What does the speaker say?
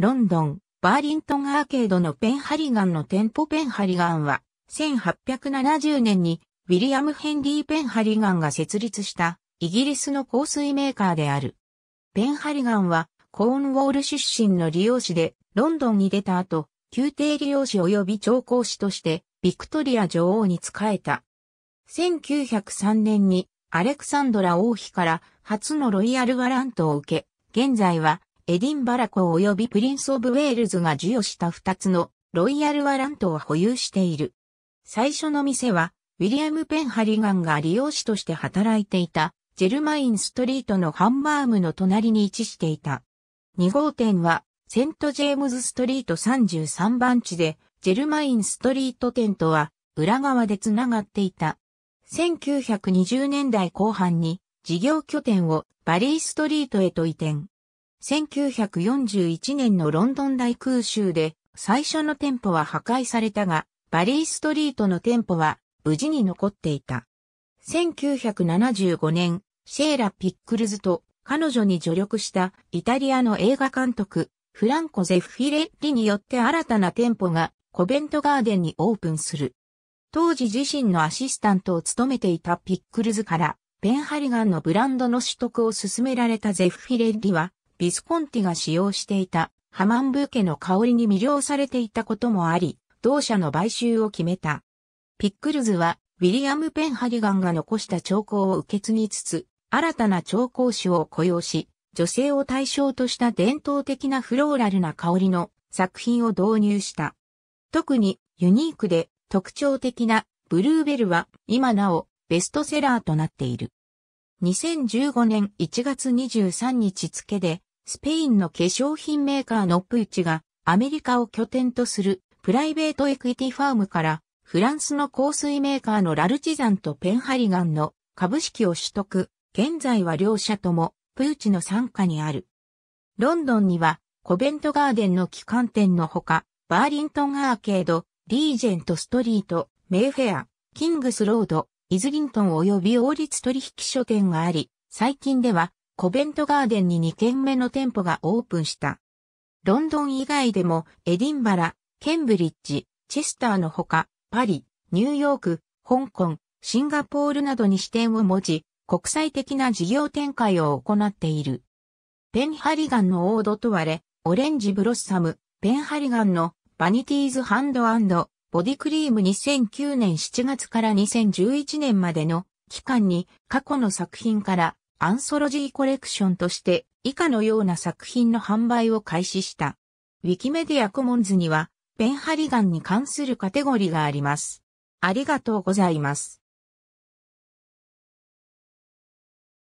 ロンドン、バーリントンアーケードのペンハリガンの店舗ペンハリガンは、1870年にウィリアム・ヘンリー・ペンハリガンが設立したイギリスの香水メーカーである。ペンハリガンはコーンウォール出身の理容師でロンドンに出た後、宮廷理容師及び調香師としてビクトリア女王に仕えた。1903年にアレクサンドラ王妃から初のロイヤルワラントを受け、現在はエディンバラ公及びプリンス・オブ・ウェールズが授与した2つのロイヤル・ワラントを保有している。最初の店は、ウィリアム・ペン・ハリガンが利用士として働いていた、ジェルマイン・ストリートのハンバームの隣に位置していた。2号店は、セント・ジェームズ・ストリート33番地で、ジェルマイン・ストリート店とは、裏側でつながっていた。1920年代後半に、事業拠点をバリー・ストリートへと移転。1941年のロンドン大空襲で最初の店舗は破壊されたが、バリーストリートの店舗は無事に残っていた。1975年、シェーラ・ピックルズと彼女に助力したイタリアの映画監督、フランコ・ゼフフィレッリによって新たな店舗がコベントガーデンにオープンする。当時自身のアシスタントを務めていたピックルズから、ペンハリガンのブランドの取得を進められたゼフィレッリは、ビスコンティが使用していたハマンブーケの香りに魅了されていたこともあり、同社の買収を決めた。ピックルズは、ウィリアム・ペン・ハリガンが残した兆候を受け継ぎつつ、新たな兆候種を雇用し、女性を対象とした伝統的なフローラルな香りの作品を導入した。特にユニークで特徴的なブルーベルは今なおベストセラーとなっている。2015年1月23日付でスペインの化粧品メーカーのプーチがアメリカを拠点とするプライベートエクイティファームからフランスの香水メーカーのラルチザンとペンハリガンの株式を取得。現在は両社ともプーチの参加にある。ロンドンにはコベントガーデンの旗艦店のほか、バーリントンアーケード、リージェントストリート、メイフェア、キングスロード、イズリントン及び王立取引書店があり、最近ではコベントガーデンに2軒目の店舗がオープンした。ロンドン以外でもエディンバラ、ケンブリッジ、チェスターのほか、パリ、ニューヨーク、香港、シンガポールなどに支店を持ち、国際的な事業展開を行っている。ペンハリガンのオードと割れ、オレンジブロッサム、ペンハリガンのバニティーズハンドボディクリーム2009年7月から2011年までの期間に過去の作品からアンソロジーコレクションとして以下のような作品の販売を開始した。ウィキメディアコモンズには、ペンハリガンに関するカテゴリーがあります。ありがとうございます。